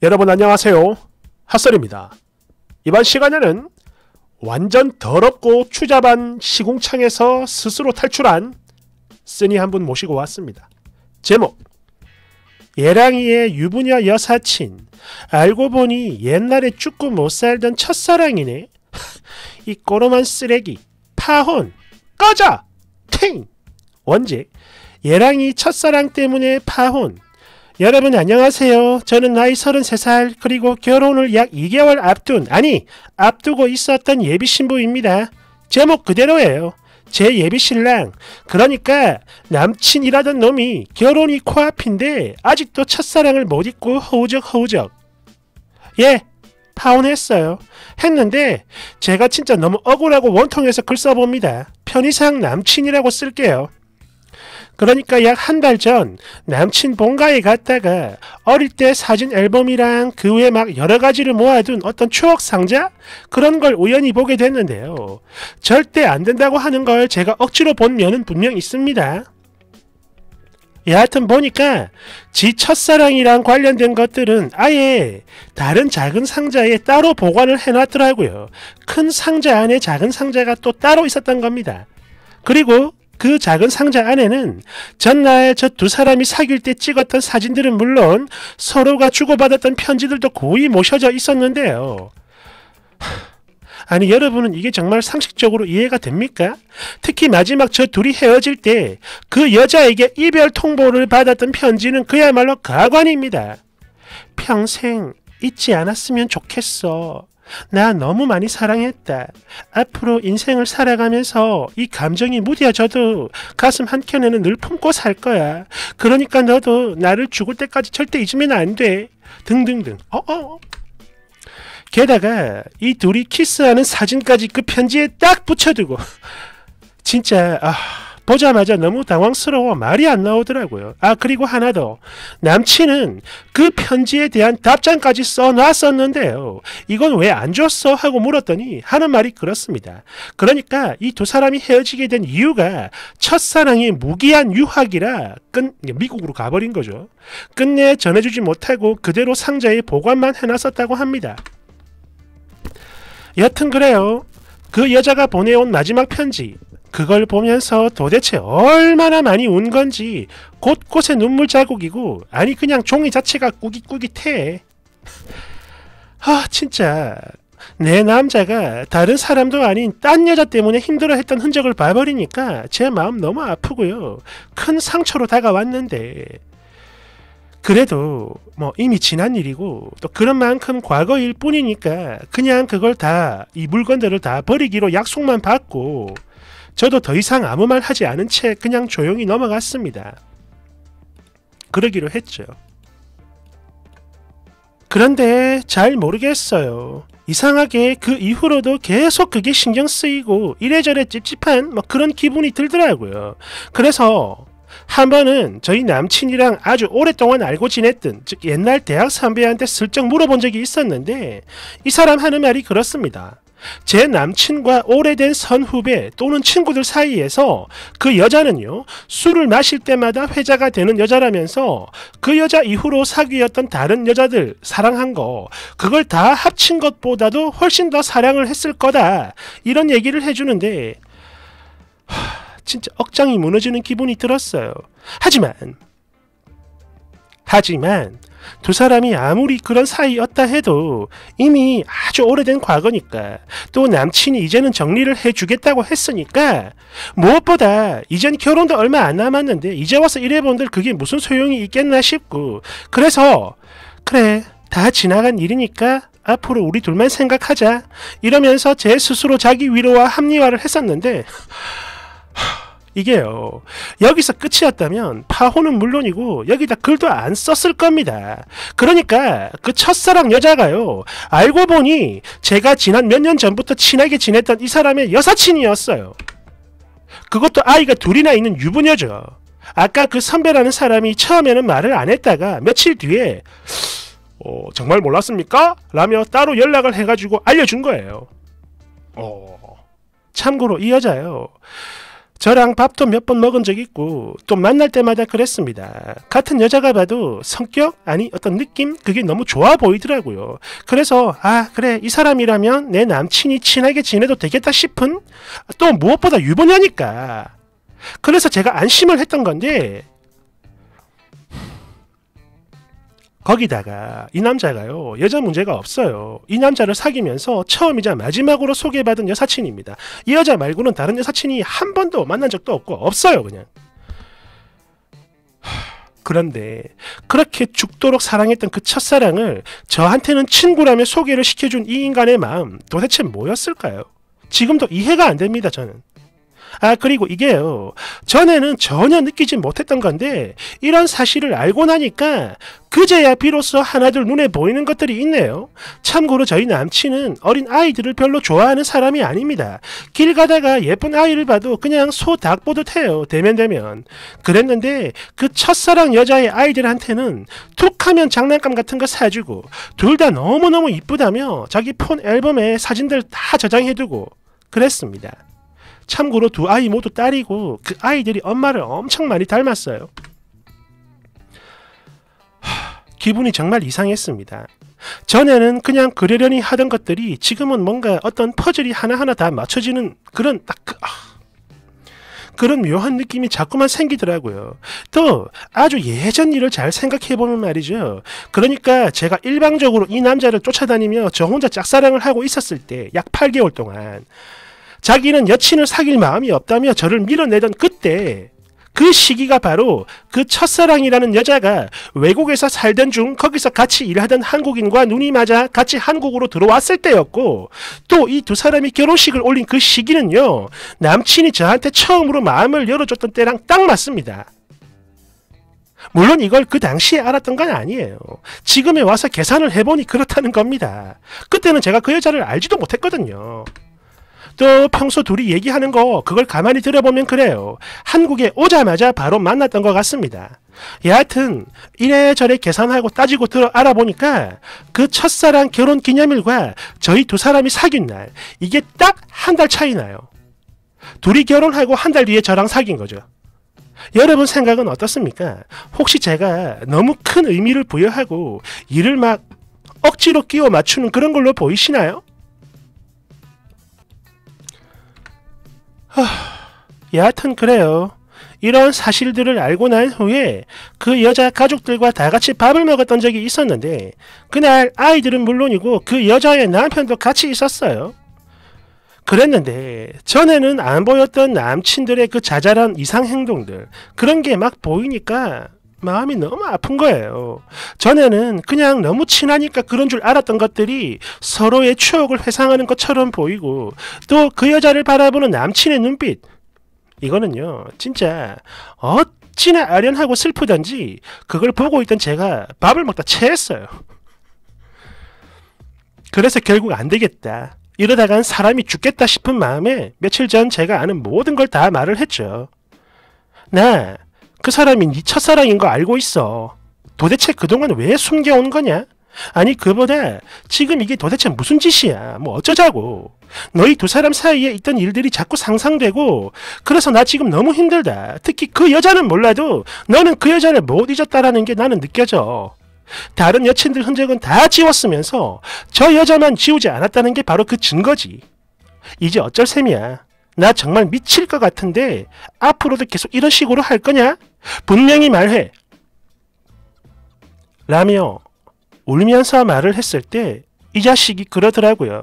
여러분 안녕하세요. 핫설입니다. 이번 시간에는 완전 더럽고 추잡한 시공창에서 스스로 탈출한 쓰니 한 분 모시고 왔습니다. 제목 예랑이의 유부녀 여사친 알고 보니 옛날에 죽고 못 살던 첫사랑이네 이 꼬로만 쓰레기 파혼 꺼져 팅 원제 예랑이 첫사랑 때문에 파혼 여러분 안녕하세요. 저는 나이 33살 그리고 결혼을 약 2개월 앞둔 아니 앞두고 있었던 예비신부입니다. 제목 그대로예요. 제 예비신랑 그러니까 남친이라던 놈이 결혼이 코앞인데 아직도 첫사랑을 못 잊고 허우적허우적 예 파혼했어요. 했는데 제가 진짜 너무 억울하고 원통해서 글 써봅니다. 편의상 남친이라고 쓸게요. 그러니까 약 한 달 전 남친 본가에 갔다가 어릴 때 사진 앨범이랑 그 외에 막 여러 가지를 모아둔 어떤 추억 상자? 그런 걸 우연히 보게 됐는데요. 절대 안 된다고 하는 걸 제가 억지로 본 면은 분명 있습니다. 예, 여하튼 보니까 지 첫사랑이랑 관련된 것들은 아예 다른 작은 상자에 따로 보관을 해놨더라고요. 큰 상자 안에 작은 상자가 또 따로 있었던 겁니다. 그리고 그 작은 상자 안에는 전날 저 두 사람이 사귈 때 찍었던 사진들은 물론 서로가 주고받았던 편지들도 고이 모셔져 있었는데요. 아니 여러분은 이게 정말 상식적으로 이해가 됩니까? 특히 마지막 저 둘이 헤어질 때 그 여자에게 이별 통보를 받았던 편지는 그야말로 가관입니다. 평생 잊지 않았으면 좋겠어. 나 너무 많이 사랑했다. 앞으로 인생을 살아가면서 이 감정이 무뎌져도 가슴 한켠에는 늘 품고 살 거야. 그러니까 너도 나를 죽을 때까지 절대 잊으면 안 돼. 등등등. 어어. 어, 어. 게다가 이 둘이 키스하는 사진까지 그 편지에 딱 붙여두고 진짜 아 보자마자 너무 당황스러워 말이 안 나오더라고요. 아 그리고 하나 더 남친은 그 편지에 대한 답장까지 써놨었는데요. 이건 왜 안 줬어? 하고 물었더니 하는 말이 그렇습니다. 그러니까 이 두 사람이 헤어지게 된 이유가 첫사랑이 무기한 유학이라 끈, 미국으로 가버린 거죠. 끝내 전해주지 못하고 그대로 상자에 보관만 해놨었다고 합니다. 여튼 그래요. 그 여자가 보내온 마지막 편지 그걸 보면서 도대체 얼마나 많이 운 건지 곳곳에 눈물 자국이고 아니 그냥 종이 자체가 꾸깃꾸깃해. 아 진짜 내 남자가 다른 사람도 아닌 딴 여자 때문에 힘들어했던 흔적을 봐버리니까 제 마음 너무 아프고요. 큰 상처로 다가왔는데 그래도 뭐 이미 지난 일이고 또 그런 만큼 과거일 뿐이니까 그냥 그걸 다 이 물건들을 다 버리기로 약속만 받고 저도 더 이상 아무 말 하지 않은 채 그냥 조용히 넘어갔습니다. 그러기로 했죠. 그런데 잘 모르겠어요. 이상하게 그 이후로도 계속 그게 신경 쓰이고 이래저래 찝찝한 뭐 그런 기분이 들더라고요. 그래서 한 번은 저희 남친이랑 아주 오랫동안 알고 지냈던 즉 옛날 대학 선배한테 슬쩍 물어본 적이 있었는데 이 사람 하는 말이 그렇습니다. 제 남친과 오래된 선후배 또는 친구들 사이에서 그 여자는요 술을 마실 때마다 회자가 되는 여자라면서 그 여자 이후로 사귀었던 다른 여자들 사랑한 거 그걸 다 합친 것보다도 훨씬 더 사랑을 했을 거다 이런 얘기를 해주는데 하, 진짜 억장이 무너지는 기분이 들었어요 하지만 하지만 두 사람이 아무리 그런 사이였다 해도 이미 아주 오래된 과거니까 또 남친이 이제는 정리를 해주겠다고 했으니까 무엇보다 이젠 결혼도 얼마 안 남았는데 이제 와서 이래본들 그게 무슨 소용이 있겠나 싶고 그래서 그래 다 지나간 일이니까 앞으로 우리 둘만 생각하자 이러면서 제 스스로 자기 위로와 합리화를 했었는데 이게요. 여기서 끝이었다면 파호는 물론이고 여기다 글도 안 썼을 겁니다. 그러니까 그 첫사랑 여자가요. 알고 보니 제가 지난 몇 년 전부터 친하게 지냈던 이 사람의 여사친이었어요. 그것도 아이가 둘이나 있는 유부녀죠. 아까 그 선배라는 사람이 처음에는 말을 안 했다가 며칠 뒤에 어, 정말 몰랐습니까? 라며 따로 연락을 해가지고 알려준 거예요. 어, 참고로 이 여자요. 저랑 밥도 몇 번 먹은 적 있고 또 만날 때마다 그랬습니다. 같은 여자가 봐도 성격 아니 어떤 느낌 그게 너무 좋아 보이더라고요. 그래서 아 그래 이 사람이라면 내 남친이 친하게 지내도 되겠다 싶은 또 무엇보다 유부녀니까 그래서 제가 안심을 했던 건데 거기다가 이 남자가요 여자 문제가 없어요 이 남자를 사귀면서 처음이자 마지막으로 소개받은 여사친입니다 이 여자 말고는 다른 여사친이 한 번도 만난 적도 없고 없어요 그냥 그런데 그렇게 죽도록 사랑했던 그 첫사랑을 저한테는 친구라며 소개를 시켜준 이 인간의 마음 도대체 뭐였을까요? 지금도 이해가 안 됩니다 저는 아 그리고 이게요. 전에는 전혀 느끼지 못했던 건데 이런 사실을 알고 나니까 그제야 비로소 하나둘 눈에 보이는 것들이 있네요. 참고로 저희 남친은 어린 아이들을 별로 좋아하는 사람이 아닙니다. 길 가다가 예쁜 아이를 봐도 그냥 소 닭 보듯 해요. 대면 대면. 그랬는데 그 첫사랑 여자의 아이들한테는 툭하면 장난감 같은 거 사주고 둘 다 너무너무 이쁘다며 자기 폰 앨범에 사진들 다 저장해두고 그랬습니다. 참고로 두 아이 모두 딸이고 그 아이들이 엄마를 엄청 많이 닮았어요. 하, 기분이 정말 이상했습니다. 전에는 그냥 그러려니 하던 것들이 지금은 뭔가 어떤 퍼즐이 하나하나 다 맞춰지는 그런 딱 그, 아, 그런 묘한 느낌이 자꾸만 생기더라고요. 또 아주 예전 일을 잘 생각해보면 말이죠. 그러니까 제가 일방적으로 이 남자를 쫓아다니며 저 혼자 짝사랑을 하고 있었을 때 약 8개월 동안 자기는 여친을 사귈 마음이 없다며 저를 밀어내던 그때 그 시기가 바로 그 첫사랑이라는 여자가 외국에서 살던 중 거기서 같이 일하던 한국인과 눈이 맞아 같이 한국으로 들어왔을 때였고 또 이 두 사람이 결혼식을 올린 그 시기는요 남친이 저한테 처음으로 마음을 열어줬던 때랑 딱 맞습니다. 물론 이걸 그 당시에 알았던 건 아니에요. 지금에 와서 계산을 해보니 그렇다는 겁니다. 그때는 제가 그 여자를 알지도 못했거든요. 또 평소 둘이 얘기하는 거 그걸 가만히 들어보면 그래요. 한국에 오자마자 바로 만났던 것 같습니다. 예, 여하튼 이래저래 계산하고 따지고 들어 알아보니까 그 첫사랑 결혼 기념일과 저희 두 사람이 사귄 날 이게 딱 한 달 차이 나요. 둘이 결혼하고 한 달 뒤에 저랑 사귄 거죠. 여러분 생각은 어떻습니까? 혹시 제가 너무 큰 의미를 부여하고 일을 막 억지로 끼워 맞추는 그런 걸로 보이시나요? 여하튼 그래요. 이런 사실들을 알고 난 후에 그 여자 가족들과 다 같이 밥을 먹었던 적이 있었는데 그날 아이들은 물론이고 그 여자의 남편도 같이 있었어요. 그랬는데 전에는 안 보였던 남친들의 그 자잘한 이상 행동들 그런 게 막 보이니까 마음이 너무 아픈 거예요. 전에는 그냥 너무 친하니까 그런 줄 알았던 것들이 서로의 추억을 회상하는 것처럼 보이고 또 그 여자를 바라보는 남친의 눈빛 이거는요 진짜 어찌나 아련하고 슬프던지 그걸 보고 있던 제가 밥을 먹다 체했어요. 그래서 결국 안 되겠다. 이러다간 사람이 죽겠다 싶은 마음에 며칠 전 제가 아는 모든 걸 다 말을 했죠. 나그 사람이 네 첫사랑인 거 알고 있어. 도대체 그동안 왜 숨겨온 거냐? 아니 그보다 지금 이게 도대체 무슨 짓이야 뭐 어쩌자고 너희 두 사람 사이에 있던 일들이 자꾸 상상되고 그래서 나 지금 너무 힘들다 특히 그 여자는 몰라도 너는 그 여자를 못 잊었다라는 게 나는 느껴져 다른 여친들 흔적은 다 지웠으면서 저 여자만 지우지 않았다는 게 바로 그 증거지 이제 어쩔 셈이야 나 정말 미칠 것 같은데 앞으로도 계속 이런 식으로 할 거냐? 분명히 말해. 라며 울면서 말을 했을 때 이 자식이 그러더라고요.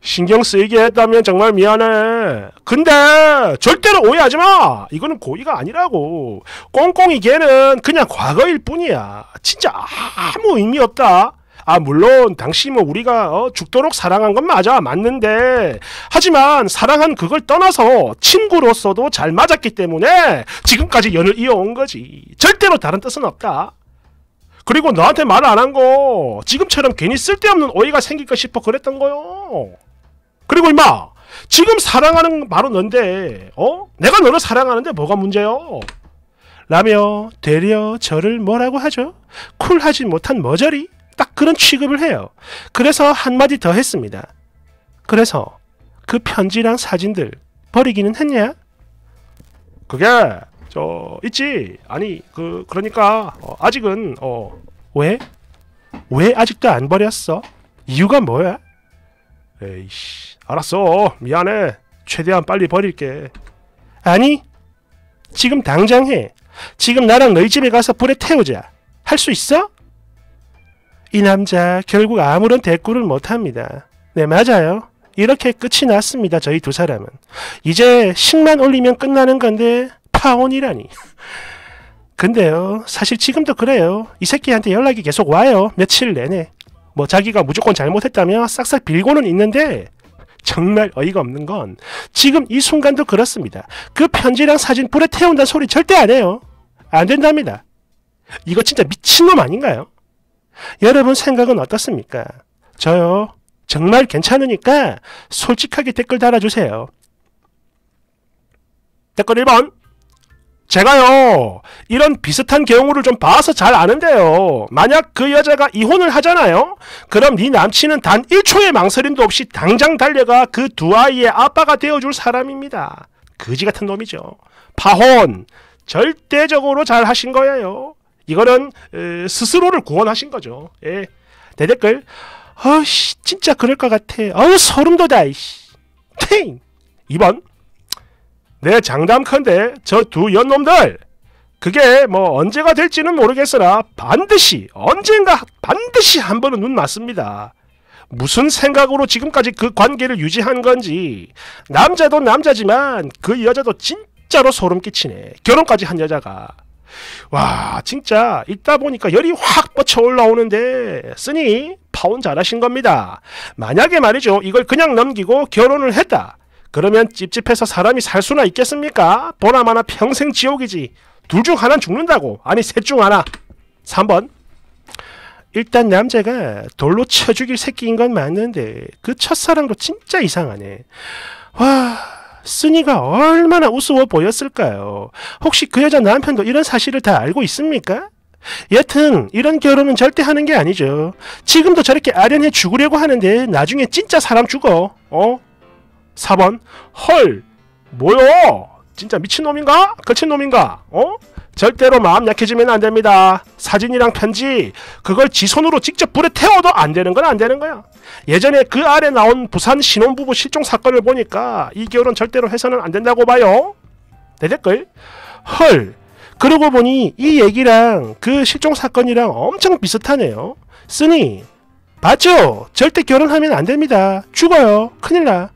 신경 쓰이게 했다면 정말 미안해. 근데 절대로 오해하지 마. 이거는 고의가 아니라고. 꽁꽁이 걔는 그냥 과거일 뿐이야. 진짜 아무 의미 없다. 아 물론 당시 뭐 우리가 어, 죽도록 사랑한 건 맞아 맞는데 하지만 사랑한 그걸 떠나서 친구로서도 잘 맞았기 때문에 지금까지 연을 이어온 거지 절대로 다른 뜻은 없다 그리고 너한테 말 안 한 거 지금처럼 괜히 쓸데없는 오해가 생길까 싶어 그랬던 거요 그리고 임마 지금 사랑하는 바로 넌데 어? 내가 너를 사랑하는데 뭐가 문제요 라며 되려 저를 뭐라고 하죠? 쿨하지 못한 머저리 딱 그런 취급을 해요. 그래서 한마디 더 했습니다. 그래서 그 편지랑 사진들 버리기는 했냐? 그게 저 있지 아니 그 그러니까 어, 아직은 어 왜? 왜 아직도 안 버렸어? 이유가 뭐야? 에이씨 알았어 미안해 최대한 빨리 버릴게 아니 지금 당장 해 지금 나랑 너희 집에 가서 불에 태우자 할 수 있어? 이 남자 결국 아무런 대꾸를 못합니다. 네 맞아요. 이렇게 끝이 났습니다. 저희 두 사람은. 이제 식만 올리면 끝나는 건데 파혼이라니. 근데요 사실 지금도 그래요. 이 새끼한테 연락이 계속 와요. 며칠 내내. 뭐 자기가 무조건 잘못했다며 싹싹 빌고는 있는데 정말 어이가 없는 건 지금 이 순간도 그렇습니다. 그 편지랑 사진 불에 태운다 는 소리 절대 안 해요. 안 된답니다. 이거 진짜 미친놈 아닌가요? 여러분 생각은 어떻습니까? 저요. 정말 괜찮으니까 솔직하게 댓글 달아주세요. 댓글 1번 제가요 이런 비슷한 경우를 좀 봐서 잘 아는데요 만약 그 여자가 이혼을 하잖아요 그럼 네 남친은 단 1초의 망설임도 없이 당장 달려가 그 두 아이의 아빠가 되어줄 사람입니다 그지 같은 놈이죠 파혼 절대적으로 잘 하신 거예요 이거는 에, 스스로를 구원하신 거죠. 예. 대댓글 아씨 진짜 그럴 것 같아. 아우 소름 돋아. 이씨. 팅! 2번 내 장담컨대 저두 연놈들 그게 뭐 언제가 될지는 모르겠으나 반드시 언젠가 반드시 한 번은 눈 맞습니다. 무슨 생각으로 지금까지 그 관계를 유지한 건지 남자도 남자지만 그 여자도 진짜로 소름 끼치네. 결혼까지 한 여자가. 와 진짜 읽다 보니까 열이 확 뻗쳐 올라오는데 쓰니 파혼 잘하신 겁니다. 만약에 말이죠 이걸 그냥 넘기고 결혼을 했다. 그러면 찝찝해서 사람이 살 수나 있겠습니까? 보나마나 평생 지옥이지. 둘 중 하나는 죽는다고. 아니 셋 중 하나. 3번 일단 남자가 돌로 쳐 죽일 새끼인 건 맞는데 그 첫사랑도 진짜 이상하네. 와 순니가 얼마나 우스워 보였을까요? 혹시 그 여자 남편도 이런 사실을 다 알고 있습니까? 여튼 이런 결혼은 절대 하는 게 아니죠. 지금도 저렇게 아련해 죽으려고 하는데 나중에 진짜 사람 죽어. 어? 4번 헐 뭐요? 진짜 미친놈인가? 거친놈인가? 어? 절대로 마음 약해지면 안 됩니다. 사진이랑 편지 그걸 지 손으로 직접 불에 태워도 안 되는 건 안 되는 거야. 예전에 그 아래 나온 부산 신혼부부 실종 사건을 보니까 이 결혼 절대로 해서는 안 된다고 봐요. 내 댓글 헐 그러고 보니 이 얘기랑 그 실종 사건이랑 엄청 비슷하네요. 쓰니 맞죠? 절대 결혼하면 안 됩니다. 죽어요. 큰일 나.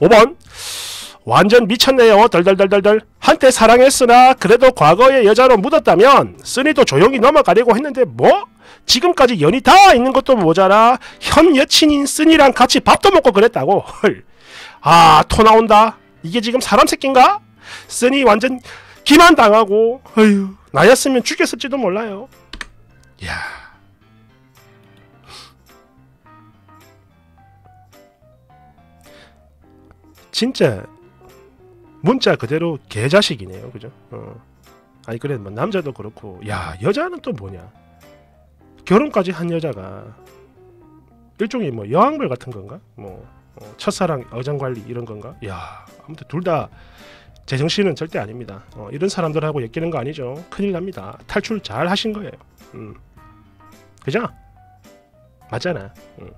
5번 완전 미쳤네요. 덜덜덜덜덜. 한때 사랑했으나 그래도 과거의 여자로 묻었다면 쓰니도 조용히 넘어가려고 했는데 뭐? 지금까지 연이 다 있는 것도 모자라 현 여친인 쓰니랑 같이 밥도 먹고 그랬다고. 헐. 아, 토 나온다. 이게 지금 사람 새낀가? 쓰니 완전 기만 당하고 어휴, 나였으면 죽였을지도 몰라요. 야. 진짜 문자 그대로 개자식이네요. 그죠? 어. 아니 그래 뭐 남자도 그렇고 야 여자는 또 뭐냐 결혼까지 한 여자가 일종의 뭐 여왕벌 같은 건가 뭐 어, 첫사랑 어장관리 이런 건가 야 아무튼 둘 다 제정신은 절대 아닙니다 어, 이런 사람들하고 엮이는 거 아니죠 큰일 납니다 탈출 잘 하신 거예요 음. 그죠 맞잖아 음.